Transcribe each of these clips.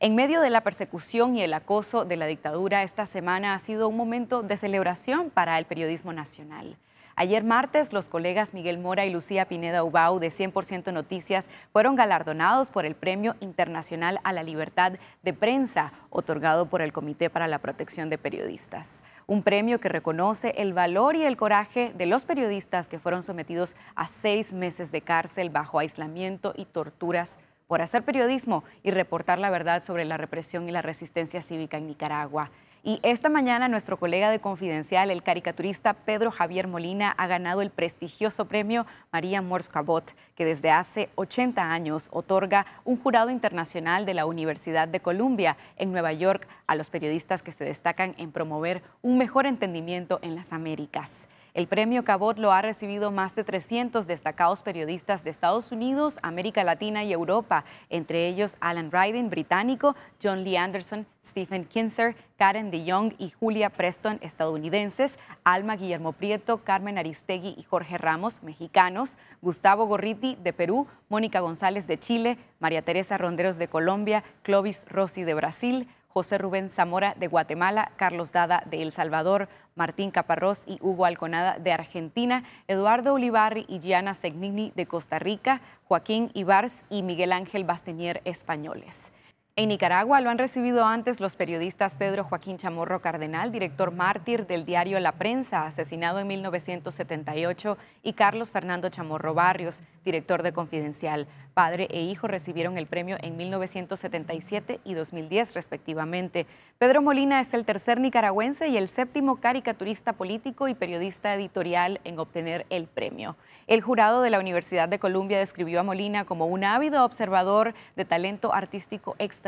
En medio de la persecución y el acoso de la dictadura, esta semana ha sido un momento de celebración para el periodismo nacional. Ayer martes, los colegas Miguel Mora y Lucía Pineda Ubau de 100% Noticias fueron galardonados por el Premio Internacional a la Libertad de Prensa, otorgado por el Comité para la Protección de Periodistas. Un premio que reconoce el valor y el coraje de los periodistas que fueron sometidos a seis meses de cárcel bajo aislamiento y torturas por hacer periodismo y reportar la verdad sobre la represión y la resistencia cívica en Nicaragua. Y esta mañana nuestro colega de Confidencial, el caricaturista Pedro Javier Molina, ha ganado el prestigioso premio María Mors Cabot, que desde hace 80 años otorga un jurado internacional de la Universidad de Columbia en Nueva York a los periodistas que se destacan en promover un mejor entendimiento en las Américas. El premio Cabot lo ha recibido más de 300 destacados periodistas de Estados Unidos, América Latina y Europa, entre ellos Alan Ryden, británico, John Lee Anderson, Stephen Kinzer, Karen DeYoung y Julia Preston, estadounidenses, Alma Guillermo Prieto, Carmen Aristegui y Jorge Ramos, mexicanos, Gustavo Gorriti de Perú, Mónica González de Chile, María Teresa Ronderos de Colombia, Clovis Rossi de Brasil, José Rubén Zamora de Guatemala, Carlos Dada de El Salvador, Martín Caparrós y Hugo Alconada de Argentina, Eduardo Olivarri y Gianna Segnini de Costa Rica, Joaquín Ibarz y Miguel Ángel Bastiñer españoles. En Nicaragua lo han recibido antes los periodistas Pedro Joaquín Chamorro Cardenal, director mártir del diario La Prensa, asesinado en 1978, y Carlos Fernando Chamorro Barrios, director de Confidencial. Padre e hijo recibieron el premio en 1977 y 2010 respectivamente. Pedro Molina es el tercer nicaragüense y el séptimo caricaturista político y periodista editorial en obtener el premio. El jurado de la Universidad de Columbia describió a Molina como un ávido observador de talento artístico extra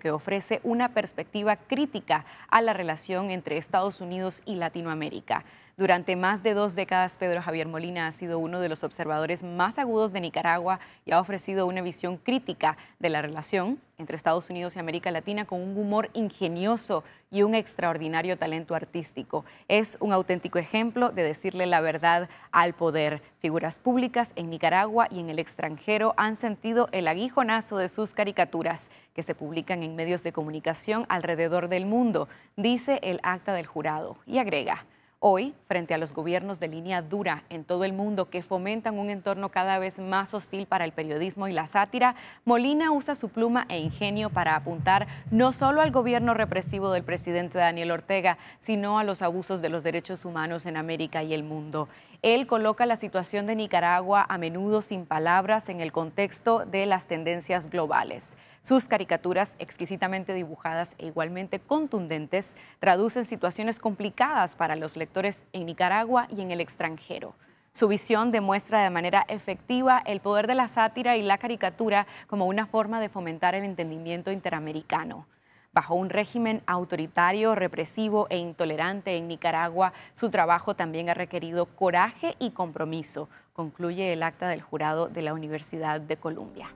que ofrece una perspectiva crítica a la relación entre Estados Unidos y Latinoamérica. Durante más de dos décadas, Pedro Javier Molina ha sido uno de los observadores más agudos de Nicaragua y ha ofrecido una visión crítica de la relación entre Estados Unidos y América Latina con un humor ingenioso y un extraordinario talento artístico. Es un auténtico ejemplo de decirle la verdad al poder. Figuras públicas en Nicaragua y en el extranjero han sentido el aguijonazo de sus caricaturas que se publican en medios de comunicación alrededor del mundo, dice el acta del jurado y agrega. Hoy, frente a los gobiernos de línea dura en todo el mundo que fomentan un entorno cada vez más hostil para el periodismo y la sátira, Molina usa su pluma e ingenio para apuntar no solo al gobierno represivo del presidente Daniel Ortega, sino a los abusos de los derechos humanos en América y el mundo. Él coloca la situación de Nicaragua a menudo sin palabras en el contexto de las tendencias globales. Sus caricaturas, exquisitamente dibujadas e igualmente contundentes, traducen situaciones complicadas para los lectores en Nicaragua y en el extranjero. Su visión demuestra de manera efectiva el poder de la sátira y la caricatura como una forma de fomentar el entendimiento interamericano bajo un régimen autoritario, represivo e intolerante en Nicaragua, su trabajo también ha requerido coraje y compromiso, concluye el acta del jurado de la Universidad de Columbia.